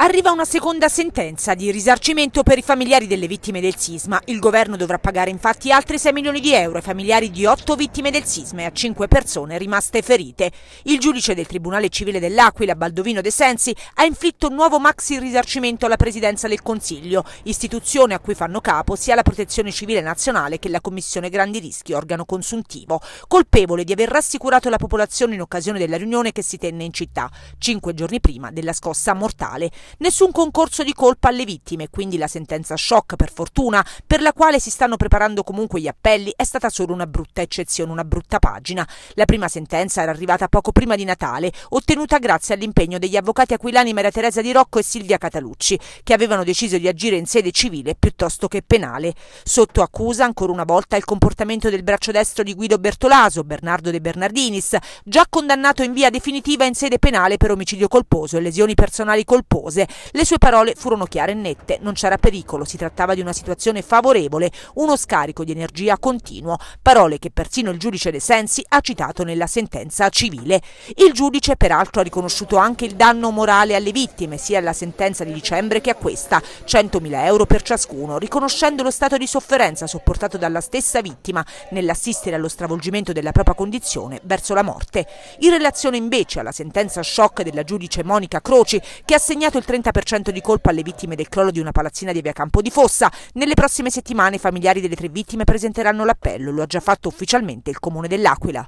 Arriva una seconda sentenza di risarcimento per i familiari delle vittime del sisma. Il governo dovrà pagare infatti altri 6 milioni di euro ai familiari di 8 vittime del sisma e a 5 persone rimaste ferite. Il giudice del Tribunale Civile dell'Aquila, Baldovino De Sensi, ha inflitto un nuovo maxi risarcimento alla Presidenza del Consiglio, istituzione a cui fanno capo sia la Protezione Civile Nazionale che la Commissione Grandi Rischi, organo consuntivo, colpevole di aver rassicurato la popolazione in occasione della riunione che si tenne in città, cinque giorni prima della scossa mortale. Nessun concorso di colpa alle vittime, quindi la sentenza shock per fortuna, per la quale si stanno preparando comunque gli appelli, è stata solo una brutta eccezione, una brutta pagina. La prima sentenza era arrivata poco prima di Natale, ottenuta grazie all'impegno degli avvocati aquilani Maria Teresa Di Rocco e Silvia Catalucci, che avevano deciso di agire in sede civile piuttosto che penale. Sotto accusa ancora una volta il comportamento del braccio destro di Guido Bertolaso, Bernardo De Bernardinis, già condannato in via definitiva in sede penale per omicidio colposo e lesioni personali colpose inglese. Le sue parole furono chiare e nette, non c'era pericolo, si trattava di una situazione favorevole, uno scarico di energia continuo, parole che persino il giudice De Sensi ha citato nella sentenza civile. Il giudice peraltro ha riconosciuto anche il danno morale alle vittime, sia alla sentenza di dicembre che a questa, 100.000 euro per ciascuno, riconoscendo lo stato di sofferenza sopportato dalla stessa vittima nell'assistere allo stravolgimento della propria condizione verso la morte. In relazione invece alla sentenza shock della giudice Monica Croci, che ha segnato il 30% di colpa alle vittime del crollo di una palazzina di via Campo di Fossa. Nelle prossime settimane i familiari delle tre vittime presenteranno l'appello, lo ha già fatto ufficialmente il comune dell'Aquila.